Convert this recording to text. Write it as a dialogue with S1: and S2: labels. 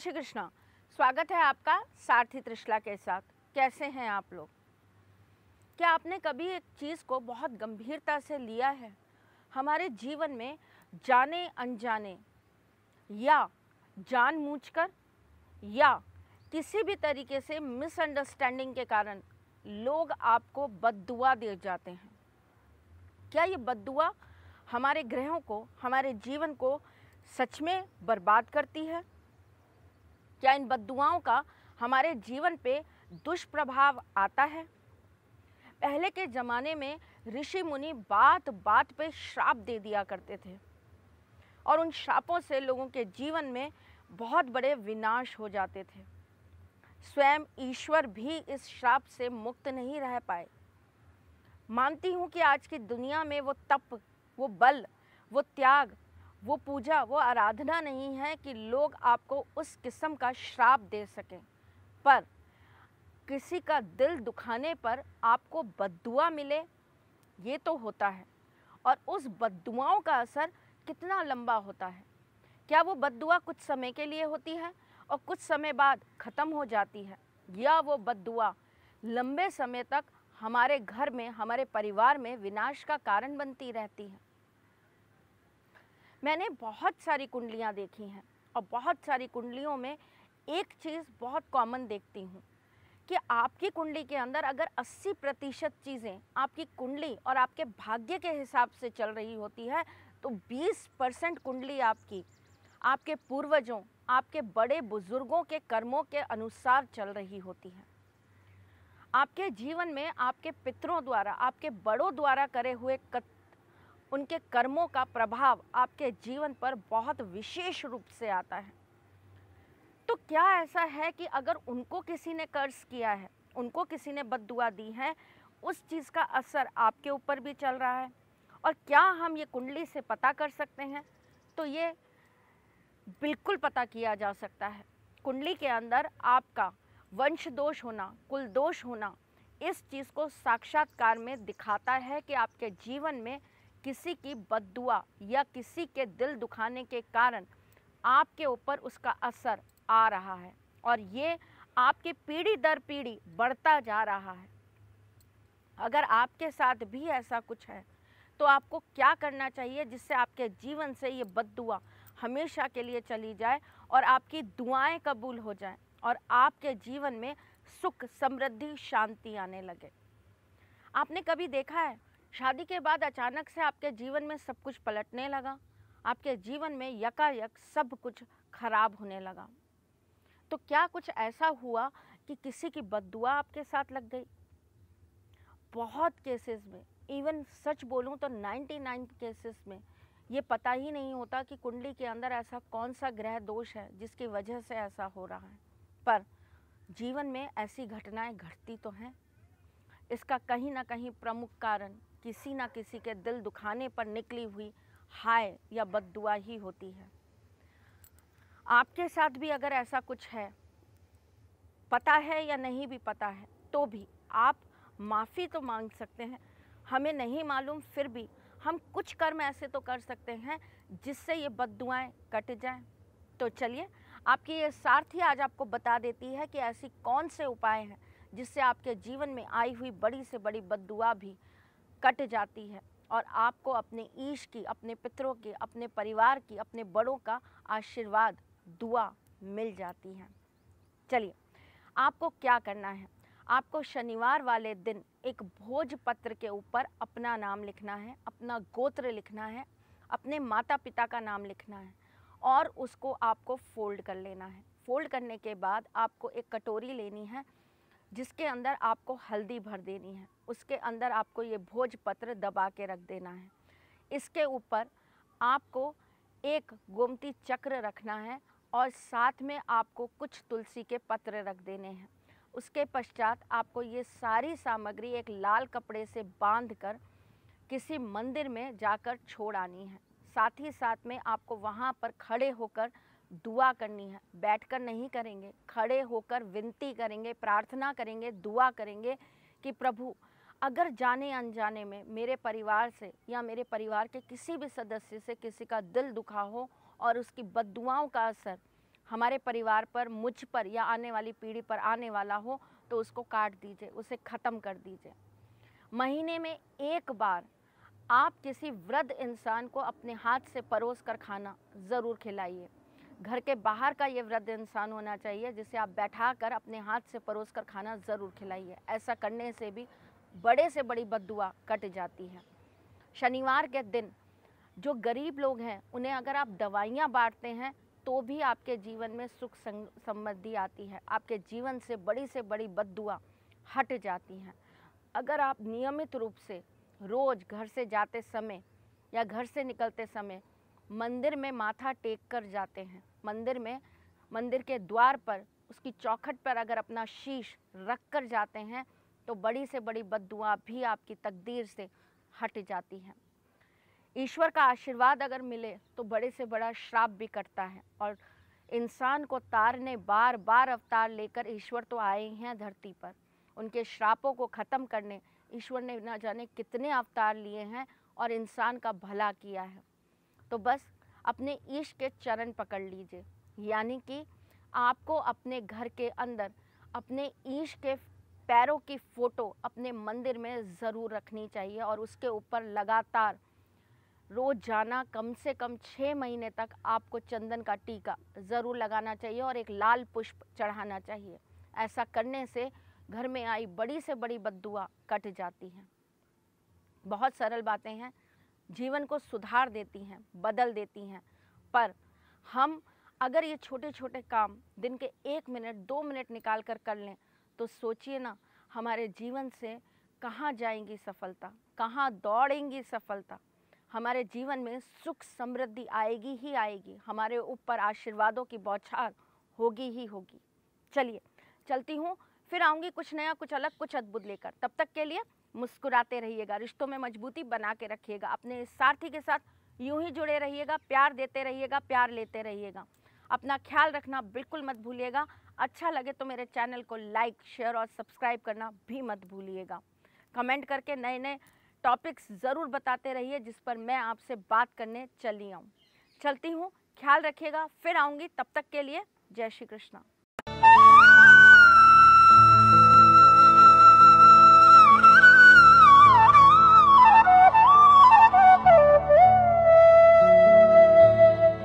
S1: श्री कृष्णा स्वागत है आपका सारथी त्रिशला के साथ कैसे हैं आप लोग क्या आपने कभी एक चीज़ को बहुत गंभीरता से लिया है हमारे जीवन में जाने अनजाने या जानबूझकर या किसी भी तरीके से मिसअंडरस्टैंडिंग के कारण लोग आपको बददुआ दे जाते हैं क्या ये बददुआ हमारे ग्रहों को हमारे जीवन को सच में बर्बाद करती है क्या इन बदुआओं का हमारे जीवन पे दुष्प्रभाव आता है पहले के ज़माने में ऋषि मुनि बात बात पे श्राप दे दिया करते थे और उन श्रापों से लोगों के जीवन में बहुत बड़े विनाश हो जाते थे स्वयं ईश्वर भी इस श्राप से मुक्त नहीं रह पाए मानती हूँ कि आज की दुनिया में वो तप वो बल वो त्याग वो पूजा वो आराधना नहीं है कि लोग आपको उस किस्म का श्राप दे सकें पर किसी का दिल दुखाने पर आपको बदुआ मिले ये तो होता है और उस बदुआओं का असर कितना लंबा होता है क्या वो बदुआ कुछ समय के लिए होती है और कुछ समय बाद ख़त्म हो जाती है या वो बदुआ लंबे समय तक हमारे घर में हमारे परिवार में विनाश का कारण बनती रहती है मैंने बहुत सारी कुंडलियाँ देखी हैं और बहुत सारी कुंडलियों में एक चीज़ बहुत कॉमन देखती हूँ कि आपकी कुंडली के अंदर अगर 80 प्रतिशत चीज़ें आपकी कुंडली और आपके भाग्य के हिसाब से चल रही होती है तो 20 परसेंट कुंडली आपकी आपके पूर्वजों आपके बड़े बुजुर्गों के कर्मों के अनुसार चल रही होती है आपके जीवन में आपके पितरों द्वारा आपके बड़ों द्वारा करे हुए उनके कर्मों का प्रभाव आपके जीवन पर बहुत विशेष रूप से आता है तो क्या ऐसा है कि अगर उनको किसी ने कर्ज किया है उनको किसी ने बददुआ दी है उस चीज़ का असर आपके ऊपर भी चल रहा है और क्या हम ये कुंडली से पता कर सकते हैं तो ये बिल्कुल पता किया जा सकता है कुंडली के अंदर आपका वंश दोष होना कुल दोष होना इस चीज़ को साक्षात्कार में दिखाता है कि आपके जीवन में किसी की बददुआ या किसी के दिल दुखाने के कारण आपके ऊपर उसका असर आ रहा है और ये आपके पीढ़ी दर पीढ़ी बढ़ता जा रहा है अगर आपके साथ भी ऐसा कुछ है तो आपको क्या करना चाहिए जिससे आपके जीवन से ये बददुआ हमेशा के लिए चली जाए और आपकी दुआएं कबूल हो जाएं और आपके जीवन में सुख समृद्धि शांति आने लगे आपने कभी देखा है शादी के बाद अचानक से आपके जीवन में सब कुछ पलटने लगा आपके जीवन में यकायक सब कुछ खराब होने लगा तो क्या कुछ ऐसा हुआ कि किसी की बददुआ आपके साथ लग गई बहुत केसेस में इवन सच बोलूँ तो 99 केसेस में ये पता ही नहीं होता कि कुंडली के अंदर ऐसा कौन सा ग्रह दोष है जिसकी वजह से ऐसा हो रहा है पर जीवन में ऐसी घटनाएं घटती तो हैं इसका कहीं ना कहीं प्रमुख कारण किसी ना किसी के दिल दुखाने पर निकली हुई हाय या बददुआ ही होती है आपके साथ भी अगर ऐसा कुछ है पता है या नहीं भी पता है तो भी आप माफ़ी तो मांग सकते हैं हमें नहीं मालूम फिर भी हम कुछ कर्म ऐसे तो कर सकते हैं जिससे ये बददुआएं कट जाएं तो चलिए आपकी ये सारथी आज आपको बता देती है कि ऐसी कौन से उपाय हैं जिससे आपके जीवन में आई हुई बड़ी से बड़ी बददुआ भी कट जाती है और आपको अपने ईश की अपने पितरों की अपने परिवार की अपने बड़ों का आशीर्वाद दुआ मिल जाती है चलिए आपको क्या करना है आपको शनिवार वाले दिन एक भोज पत्र के ऊपर अपना नाम लिखना है अपना गोत्र लिखना है अपने माता पिता का नाम लिखना है और उसको आपको फोल्ड कर लेना है फोल्ड करने के बाद आपको एक कटोरी लेनी है जिसके अंदर आपको हल्दी भर देनी है उसके अंदर आपको ये भोजपत्र दबा के रख देना है इसके ऊपर आपको एक गोमती चक्र रखना है और साथ में आपको कुछ तुलसी के पत्र रख देने हैं उसके पश्चात आपको ये सारी सामग्री एक लाल कपड़े से बांध कर किसी मंदिर में जाकर छोड़ आनी है साथ ही साथ में आपको वहाँ पर खड़े होकर दुआ करनी है बैठकर नहीं करेंगे खड़े होकर विनती करेंगे प्रार्थना करेंगे दुआ करेंगे कि प्रभु अगर जाने अनजाने में मेरे परिवार से या मेरे परिवार के किसी भी सदस्य से किसी का दिल दुखा हो और उसकी बददुआओं का असर हमारे परिवार पर मुझ पर या आने वाली पीढ़ी पर आने वाला हो तो उसको काट दीजिए उसे ख़त्म कर दीजिए महीने में एक बार आप किसी वृद्ध इंसान को अपने हाथ से परोस कर खाना ज़रूर खिलाइए घर के बाहर का ये वृद्ध इंसान होना चाहिए जिसे आप बैठा कर अपने हाथ से परोस कर खाना ज़रूर खिलाइए ऐसा करने से भी बड़े से बड़ी बदुआ कट जाती है शनिवार के दिन जो गरीब लोग हैं उन्हें अगर आप दवाइयाँ बांटते हैं तो भी आपके जीवन में सुख समृद्धि आती है आपके जीवन से बड़ी से बड़ी बदुआ हट जाती हैं अगर आप नियमित रूप से रोज़ घर से जाते समय या घर से निकलते समय मंदिर में माथा टेक कर जाते हैं मंदिर में मंदिर के द्वार पर उसकी चौखट पर अगर अपना शीश रख कर जाते हैं तो बड़ी से बड़ी बददुआ भी आपकी तकदीर से हट जाती हैं ईश्वर का आशीर्वाद अगर मिले तो बड़े से बड़ा श्राप भी कटता है और इंसान को तारने बार बार अवतार लेकर ईश्वर तो आए हैं धरती पर उनके श्रापों को ख़त्म करने ईश्वर ने ना जाने कितने अवतार लिए हैं और इंसान का भला किया है तो बस अपने ईश के चरण पकड़ लीजिए यानी कि आपको अपने घर के अंदर अपने ईश के पैरों की फ़ोटो अपने मंदिर में ज़रूर रखनी चाहिए और उसके ऊपर लगातार रोजाना कम से कम छः महीने तक आपको चंदन का टीका ज़रूर लगाना चाहिए और एक लाल पुष्प चढ़ाना चाहिए ऐसा करने से घर में आई बड़ी से बड़ी बद्दुआ कट जाती हैं बहुत सरल बातें हैं जीवन को सुधार देती हैं बदल देती हैं पर हम अगर ये छोटे छोटे काम दिन के एक मिनट दो मिनट निकाल कर कर लें तो सोचिए ना हमारे जीवन से कहाँ जाएंगी सफलता कहाँ दौड़ेंगी सफलता हमारे जीवन में सुख समृद्धि आएगी ही आएगी हमारे ऊपर आशीर्वादों की बौछार होगी ही होगी चलिए चलती हूँ फिर आऊँगी कुछ नया कुछ अलग कुछ अद्भुत लेकर तब तक के लिए मुस्कुराते रहिएगा रिश्तों में मजबूती बना के रखिएगा अपने सारथी के साथ यूं ही जुड़े रहिएगा प्यार देते रहिएगा प्यार लेते रहिएगा अपना ख्याल रखना बिल्कुल मत भूलिएगा अच्छा लगे तो मेरे चैनल को लाइक शेयर और सब्सक्राइब करना भी मत भूलिएगा कमेंट करके नए नए टॉपिक्स ज़रूर बताते रहिए जिस पर मैं आपसे बात करने चली आऊँ चलती हूँ ख्याल रखिएगा फिर आऊँगी तब तक के लिए जय श्री कृष्णा